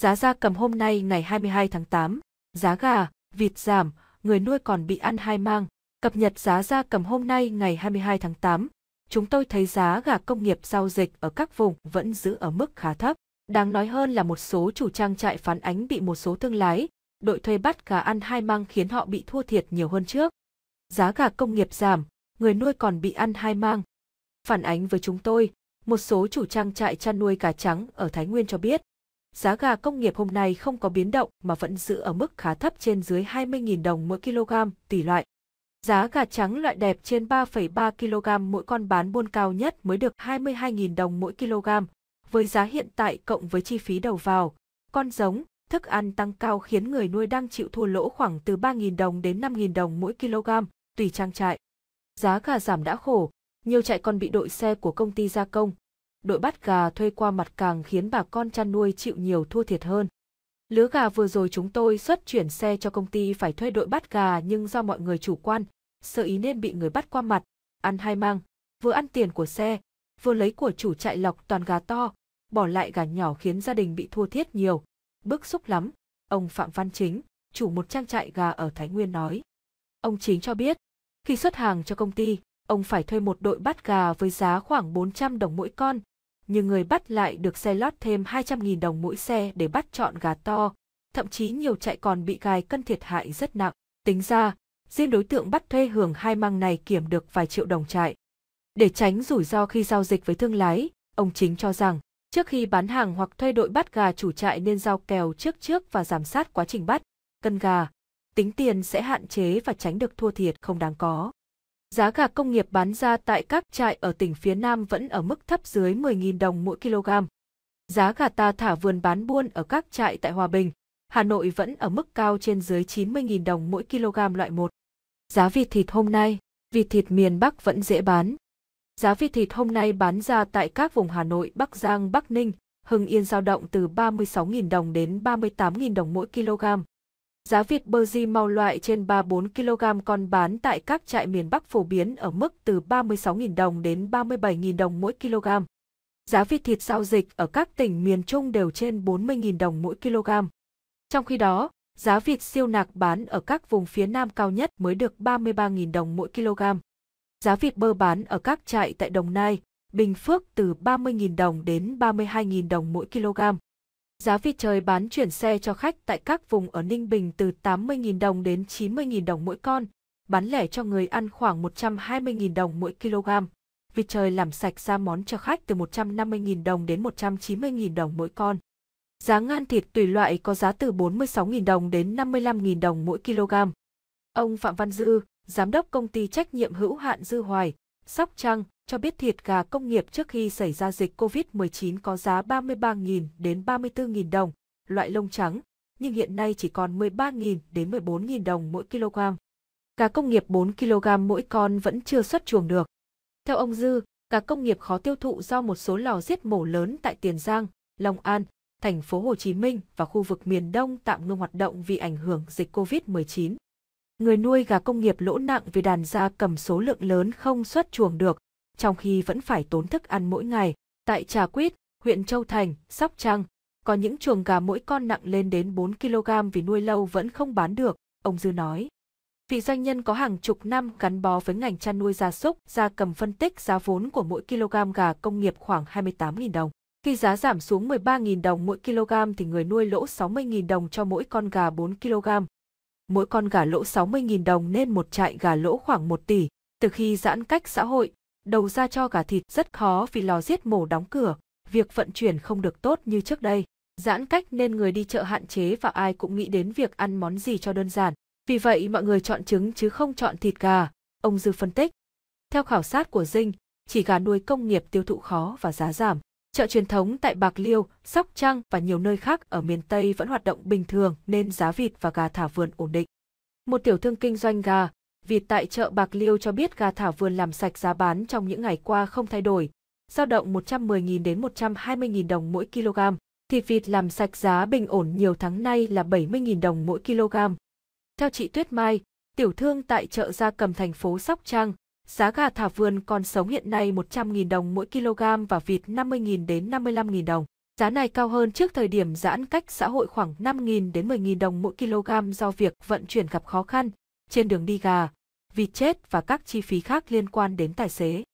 Giá gia cầm hôm nay ngày 22 tháng 8, giá gà, vịt giảm, người nuôi còn bị ăn hai mang. Cập nhật giá gia cầm hôm nay ngày 22 tháng 8, chúng tôi thấy giá gà công nghiệp giao dịch ở các vùng vẫn giữ ở mức khá thấp. Đáng nói hơn là một số chủ trang trại phản ánh bị một số thương lái, đội thuê bắt gà ăn hai mang khiến họ bị thua thiệt nhiều hơn trước. Giá gà công nghiệp giảm, người nuôi còn bị ăn hai mang. Phản ánh với chúng tôi, một số chủ trang trại chăn nuôi gà trắng ở Thái Nguyên cho biết, giá gà công nghiệp hôm nay không có biến động mà vẫn giữ ở mức khá thấp trên dưới 20.000 đồng mỗi kg tùy loại. Giá gà trắng loại đẹp trên 3,3 kg mỗi con bán buôn cao nhất mới được 22.000 đồng mỗi kg. Với giá hiện tại cộng với chi phí đầu vào, con giống, thức ăn tăng cao khiến người nuôi đang chịu thua lỗ khoảng từ 3.000 đồng đến 5.000 đồng mỗi kg, tùy trang trại. Giá gà giảm đã khổ, nhiều trại còn bị đội xe của công ty gia công, đội bắt gà thuê qua mặt càng khiến bà con chăn nuôi chịu nhiều thua thiệt hơn. Lứa gà vừa rồi chúng tôi xuất chuyển xe cho công ty phải thuê đội bắt gà nhưng do mọi người chủ quan, sơ ý nên bị người bắt qua mặt, ăn hai mang, vừa ăn tiền của xe, vừa lấy của chủ trại lọc toàn gà to, bỏ lại gà nhỏ khiến gia đình bị thua thiệt nhiều. Bức xúc lắm, ông Phạm Văn Chính, chủ một trang trại gà ở Thái Nguyên nói. Ông Chính cho biết, khi xuất hàng cho công ty, ông phải thuê một đội bắt gà với giá khoảng 400 đồng mỗi con, nhưng người bắt lại được xe lót thêm 200.000 đồng mỗi xe để bắt chọn gà to, thậm chí nhiều trại còn bị gài cân thiệt hại rất nặng. Tính ra, riêng đối tượng bắt thuê hưởng hai măng này kiểm được vài triệu đồng trại. Để tránh rủi ro khi giao dịch với thương lái, ông chính cho rằng, trước khi bán hàng hoặc thuê đội bắt gà chủ trại nên giao kèo trước trước và giám sát quá trình bắt, cân gà, tính tiền sẽ hạn chế và tránh được thua thiệt không đáng có. Giá gà công nghiệp bán ra tại các trại ở tỉnh phía Nam vẫn ở mức thấp dưới 10.000 đồng mỗi kg. Giá gà ta thả vườn bán buôn ở các trại tại Hòa Bình, Hà Nội vẫn ở mức cao trên dưới 90.000 đồng mỗi kg loại 1. Giá vịt thịt hôm nay, vịt thịt miền Bắc vẫn dễ bán. Giá vịt thịt hôm nay bán ra tại các vùng Hà Nội, Bắc Giang, Bắc Ninh, Hưng Yên dao động từ 36.000 đồng đến 38.000 đồng mỗi kg. Giá vịt bơ di màu loại trên 3-4 kg còn bán tại các trại miền Bắc phổ biến ở mức từ 36.000 đồng đến 37.000 đồng mỗi kg. Giá vịt thịt giao dịch ở các tỉnh miền Trung đều trên 40.000 đồng mỗi kg. Trong khi đó, giá vịt siêu nạc bán ở các vùng phía Nam cao nhất mới được 33.000 đồng mỗi kg. Giá vịt bơ bán ở các trại tại Đồng Nai, Bình Phước từ 30.000 đồng đến 32.000 đồng mỗi kg. Giá vịt trời bán chuyển xe cho khách tại các vùng ở Ninh Bình từ 80.000 đồng đến 90.000 đồng mỗi con, bán lẻ cho người ăn khoảng 120.000 đồng mỗi kg. Vịt trời làm sạch ra món cho khách từ 150.000 đồng đến 190.000 đồng mỗi con. Giá ngan thịt tùy loại có giá từ 46.000 đồng đến 55.000 đồng mỗi kg. Ông Phạm Văn Dư, Giám đốc Công ty Trách nhiệm hữu hạn Dư Hoài, Sóc Trăng cho biết thịt gà công nghiệp trước khi xảy ra dịch COVID-19 có giá 33.000 đến 34.000 đồng, loại lông trắng, nhưng hiện nay chỉ còn 13.000 đến 14.000 đồng mỗi kg. Gà công nghiệp 4 kg mỗi con vẫn chưa xuất chuồng được. Theo ông Dư, gà công nghiệp khó tiêu thụ do một số lò giết mổ lớn tại Tiền Giang, Long An, thành phố Hồ Chí Minh và khu vực miền Đông tạm ngưng hoạt động vì ảnh hưởng dịch COVID-19 người nuôi gà công nghiệp lỗ nặng vì đàn gia cầm số lượng lớn không xuất chuồng được, trong khi vẫn phải tốn thức ăn mỗi ngày. Tại Trà Quýt, huyện Châu Thành, Sóc Trăng, có những chuồng gà mỗi con nặng lên đến 4 kg vì nuôi lâu vẫn không bán được, ông Dư nói. Vị doanh nhân có hàng chục năm gắn bó với ngành chăn nuôi gia súc, gia cầm phân tích giá vốn của mỗi kg gà công nghiệp khoảng 28.000 đồng. Khi giá giảm xuống 13.000 đồng mỗi kg thì người nuôi lỗ 60.000 đồng cho mỗi con gà 4 kg mỗi con gà lỗ 60.000 đồng nên một trại gà lỗ khoảng 1 tỷ. Từ khi giãn cách xã hội, đầu ra cho gà thịt rất khó vì lò giết mổ đóng cửa, việc vận chuyển không được tốt như trước đây. Giãn cách nên người đi chợ hạn chế và ai cũng nghĩ đến việc ăn món gì cho đơn giản. Vì vậy mọi người chọn trứng chứ không chọn thịt gà, ông Dư phân tích. Theo khảo sát của Dinh, chỉ gà nuôi công nghiệp tiêu thụ khó và giá giảm. Chợ truyền thống tại Bạc Liêu, Sóc Trăng và nhiều nơi khác ở miền Tây vẫn hoạt động bình thường nên giá vịt và gà thả vườn ổn định. Một tiểu thương kinh doanh gà, vịt tại chợ Bạc Liêu cho biết gà thả vườn làm sạch giá bán trong những ngày qua không thay đổi, dao động 110.000 đến 120.000 đồng mỗi kg. Thịt vịt làm sạch giá bình ổn nhiều tháng nay là 70.000 đồng mỗi kg. Theo chị Tuyết Mai, tiểu thương tại chợ Gia Cầm thành phố Sóc Trăng, Giá gà thả vườn còn sống hiện nay 100.000 đồng mỗi kg và vịt 50.000 đến 55.000 đồng. Giá này cao hơn trước thời điểm giãn cách xã hội khoảng 5.000 đến 10.000 đồng mỗi kg do việc vận chuyển gặp khó khăn, trên đường đi gà, vịt chết và các chi phí khác liên quan đến tài xế.